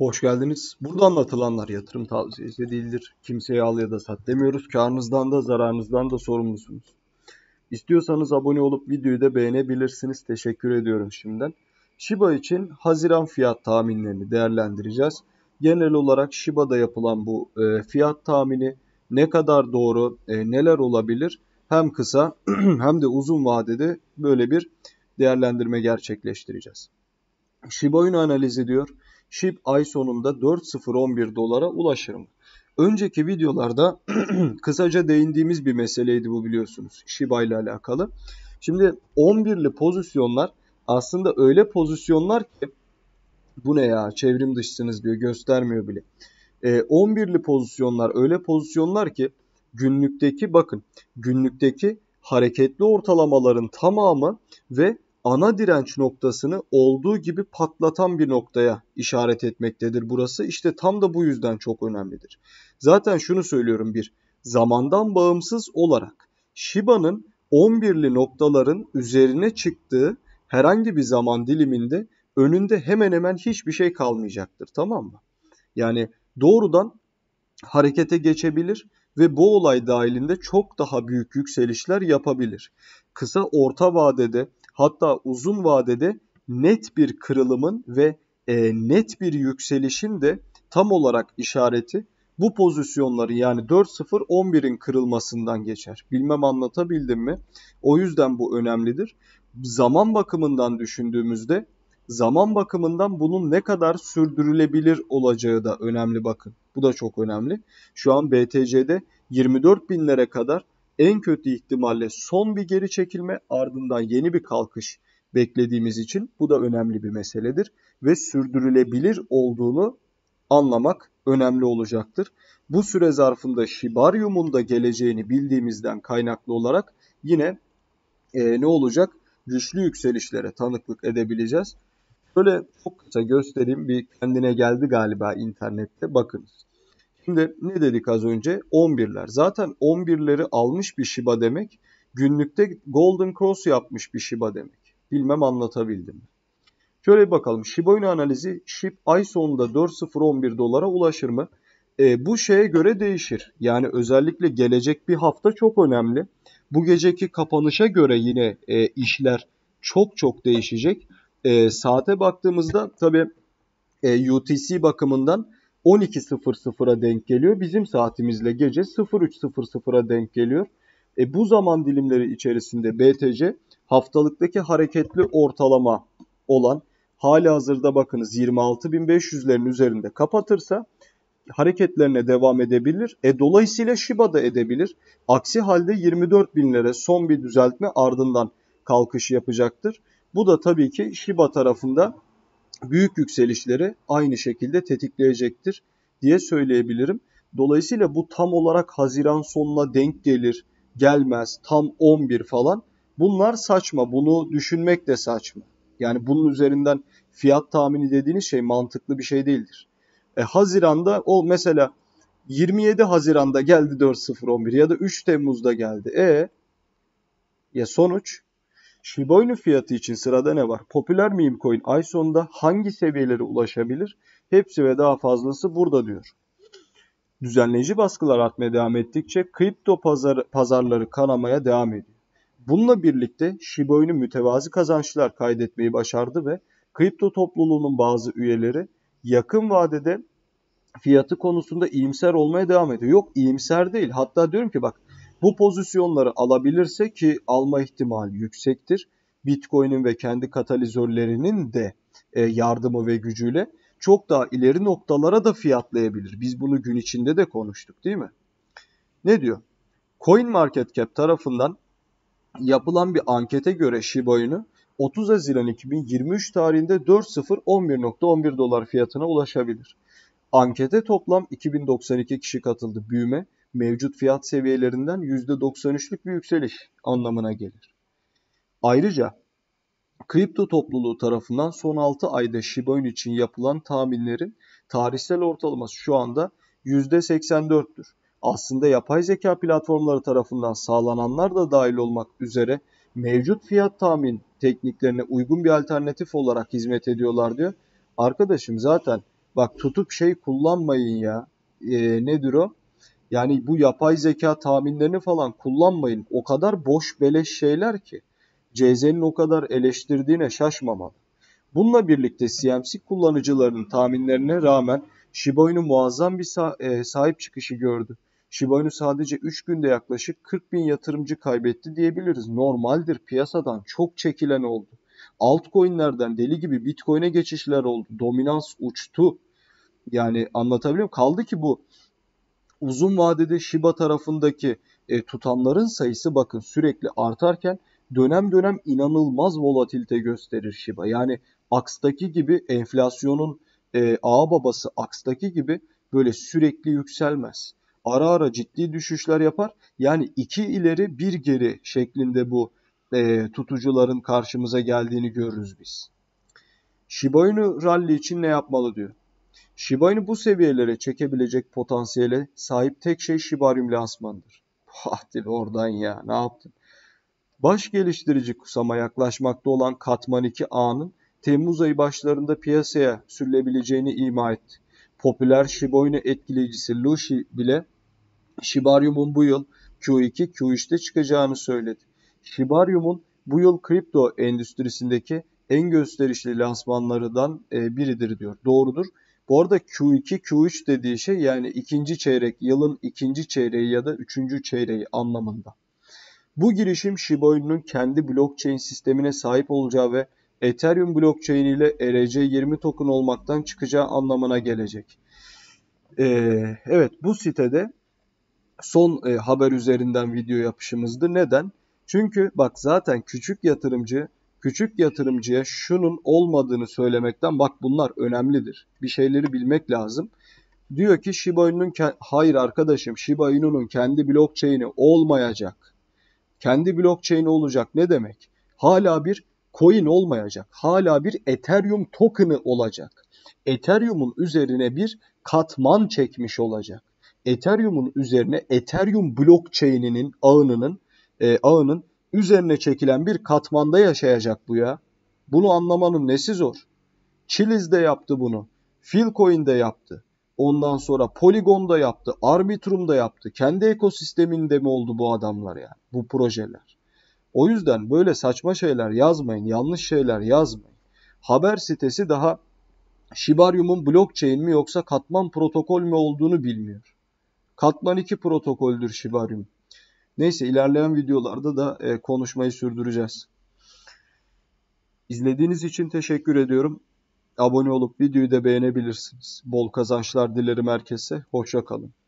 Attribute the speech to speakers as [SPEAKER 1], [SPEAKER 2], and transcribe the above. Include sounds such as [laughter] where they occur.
[SPEAKER 1] Hoş geldiniz. Burada anlatılanlar yatırım tavsiyesi değildir. Kimseye al ya da sat demiyoruz. Karınızdan da zararınızdan da sorumlusunuz. İstiyorsanız abone olup videoyu da beğenebilirsiniz. Teşekkür ediyorum şimdiden. Shiba için Haziran fiyat tahminlerini değerlendireceğiz. Genel olarak Shiba'da yapılan bu e, fiyat tahmini ne kadar doğru, e, neler olabilir? Hem kısa [clears throat] hem de uzun vadede böyle bir değerlendirme gerçekleştireceğiz. Shiba Inu analizi diyor. SHIB ay sonunda 4.011 dolara ulaşır mı? Önceki videolarda [clears throat] kısaca değindiğimiz bir meseleydi bu biliyorsunuz. Shiba ile alakalı. Şimdi 11'li pozisyonlar aslında öyle pozisyonlar ki bu ne ya çevrim dışısınız diyor göstermiyor bile. E, ee, 11'li pozisyonlar öyle pozisyonlar ki günlükteki bakın günlükteki hareketli ortalamaların tamamı ve ana direnç noktasını olduğu gibi patlatan bir noktaya işaret etmektedir burası. İşte tam da bu yüzden çok önemlidir. Zaten şunu söylüyorum bir, zamandan bağımsız olarak Shiba'nın 11'li noktaların üzerine çıktığı herhangi bir zaman diliminde önünde hemen hemen hiçbir şey kalmayacaktır tamam mı? Yani doğrudan harekete geçebilir ve bu olay dahilinde çok daha büyük yükselişler yapabilir. Kısa orta vadede hatta uzun vadede net bir kırılımın ve e, net bir yükselişin de tam olarak işareti bu pozisyonları yani 4-0-11'in kırılmasından geçer. Bilmem anlatabildim mi? O yüzden bu önemlidir. Zaman bakımından düşündüğümüzde zaman bakımından bunun ne kadar sürdürülebilir olacağı da önemli bakın. Bu da çok önemli. Şu an BTC'de 24 binlere kadar en kötü ihtimalle son bir geri çekilme ardından yeni bir kalkış beklediğimiz için bu da önemli bir meseledir ve sürdürülebilir olduğunu anlamak önemli olacaktır. Bu süre zarfında şibaryumun da geleceğini bildiğimizden kaynaklı olarak yine e, ne olacak? Güçlü yükselişlere tanıklık edebileceğiz. Böyle çok kısa göstereyim bir kendine geldi galiba internette bakınız. Şimdi ne dedik az önce? 11'ler. Zaten 11'leri almış bir Shiba demek günlükte Golden Cross yapmış bir Shiba demek. Bilmem anlatabildim mi? Şöyle bir bakalım. Shiba Inu analizi SHIB ay sonunda 4.011 dolara ulaşır mı? E, bu şeye göre değişir. Yani özellikle gelecek bir hafta çok önemli. Bu geceki kapanışa göre yine e, işler çok çok değişecek. E, saate baktığımızda tabii e, UTC bakımından 12.00'a denk geliyor. Bizim saatimizle gece 03.00'a denk geliyor. E bu zaman dilimleri içerisinde BTC haftalıktaki hareketli ortalama olan hali hazırda bakınız 26.500'lerin üzerinde kapatırsa hareketlerine devam edebilir. E dolayısıyla Shiba da edebilir. Aksi halde 24.000'lere son bir düzeltme ardından kalkış yapacaktır. Bu da tabii ki Shiba tarafında büyük yükselişleri aynı şekilde tetikleyecektir diye söyleyebilirim. Dolayısıyla bu tam olarak Haziran sonuna denk gelir, gelmez, tam 11 falan. Bunlar saçma, bunu düşünmek de saçma. Yani bunun üzerinden fiyat tahmini dediğiniz şey mantıklı bir şey değildir. E, Haziran'da o mesela 27 Haziran'da geldi 4.011 ya da 3 Temmuz'da geldi. E ya sonuç Shiba fiyatı için sırada ne var? Popüler meme coin ay sonunda hangi seviyelere ulaşabilir? Hepsi ve daha fazlası burada diyor. Düzenleyici baskılar artmaya devam ettikçe kripto pazar, pazarları kanamaya devam ediyor. Bununla birlikte Shiba Inu mütevazi kazançlar kaydetmeyi başardı ve kripto topluluğunun bazı üyeleri yakın vadede fiyatı konusunda iyimser olmaya devam ediyor. Yok iyimser değil. Hatta diyorum ki bak bu pozisyonları alabilirse ki alma ihtimali yüksektir. Bitcoin'in ve kendi katalizörlerinin de e, yardımı ve gücüyle çok daha ileri noktalara da fiyatlayabilir. Biz bunu gün içinde de konuştuk değil mi? Ne diyor? CoinMarketCap tarafından yapılan bir ankete göre Shiba Inu 30 Haziran 2023 tarihinde 4.011.11 dolar fiyatına ulaşabilir. Ankete toplam 2092 kişi katıldı. Büyüme mevcut fiyat seviyelerinden %93'lük bir yükseliş anlamına gelir. Ayrıca kripto topluluğu tarafından son 6 ayda Shiba Inu için yapılan tahminlerin tarihsel ortalaması şu anda %84'tür. Aslında yapay zeka platformları tarafından sağlananlar da dahil olmak üzere mevcut fiyat tahmin tekniklerine uygun bir alternatif olarak hizmet ediyorlar diyor. Arkadaşım zaten bak tutup şey kullanmayın ya. E, nedir o? Yani bu yapay zeka tahminlerini falan kullanmayın. O kadar boş beleş şeyler ki. CZ'nin o kadar eleştirdiğine şaşmamalı. Bununla birlikte CMC kullanıcılarının tahminlerine rağmen Shiba Inu muazzam bir e, sahip çıkışı gördü. Shiba Inu sadece 3 günde yaklaşık 40 bin yatırımcı kaybetti diyebiliriz. Normaldir piyasadan çok çekilen oldu. Altcoin'lerden deli gibi Bitcoin'e geçişler oldu. Dominans uçtu. Yani anlatabiliyor muyum? Kaldı ki bu uzun vadede Shiba tarafındaki e, tutanların sayısı bakın sürekli artarken dönem dönem inanılmaz volatilite gösterir Shiba. Yani akstaki gibi enflasyonun e, ağ babası akstaki gibi böyle sürekli yükselmez. Ara ara ciddi düşüşler yapar. Yani iki ileri bir geri şeklinde bu e, tutucuların karşımıza geldiğini görürüz biz. Shiba Inu rally için ne yapmalı diyor. Shiba Inu bu seviyelere çekebilecek potansiyele sahip tek şey Shiba Inu lansmandır. Hadi oradan ya ne yaptın? Baş geliştirici kusama yaklaşmakta olan Katman 2A'nın Temmuz ayı başlarında piyasaya sürülebileceğini ima etti. Popüler Shiba Inu etkileyicisi Lushi bile Shibarium'un bu yıl Q2, Q3'te çıkacağını söyledi. Shibarium'un bu yıl kripto endüstrisindeki en gösterişli lansmanlardan e, biridir diyor. Doğrudur. Bu arada Q2, Q3 dediği şey yani ikinci çeyrek, yılın ikinci çeyreği ya da üçüncü çeyreği anlamında. Bu girişim Shiba Inu'nun kendi blockchain sistemine sahip olacağı ve Ethereum blockchain ile ERC20 token olmaktan çıkacağı anlamına gelecek. Ee, evet bu sitede son e, haber üzerinden video yapışımızdı. Neden? Çünkü bak zaten küçük yatırımcı küçük yatırımcıya şunun olmadığını söylemekten bak bunlar önemlidir. Bir şeyleri bilmek lazım. Diyor ki Shiba Inu'nun hayır arkadaşım Shiba Inu'nun kendi blockchain'i olmayacak. Kendi blockchain'i olacak ne demek? Hala bir coin olmayacak. Hala bir Ethereum token'ı olacak. Ethereum'un üzerine bir katman çekmiş olacak. Ethereum'un üzerine Ethereum blockchain'inin ağının e, ağının üzerine çekilen bir katmanda yaşayacak bu ya. Bunu anlamanın nesi zor? Chiliz de yaptı bunu. Filcoin de yaptı. Ondan sonra Polygon da yaptı. Arbitrum da yaptı. Kendi ekosisteminde mi oldu bu adamlar yani? Bu projeler. O yüzden böyle saçma şeyler yazmayın. Yanlış şeyler yazmayın. Haber sitesi daha Shibarium'un blockchain mi yoksa katman protokol mü olduğunu bilmiyor. Katman 2 protokoldür Shibarium. Neyse ilerleyen videolarda da e, konuşmayı sürdüreceğiz. İzlediğiniz için teşekkür ediyorum. Abone olup videoyu da beğenebilirsiniz. Bol kazançlar dilerim herkese. Hoşça kalın.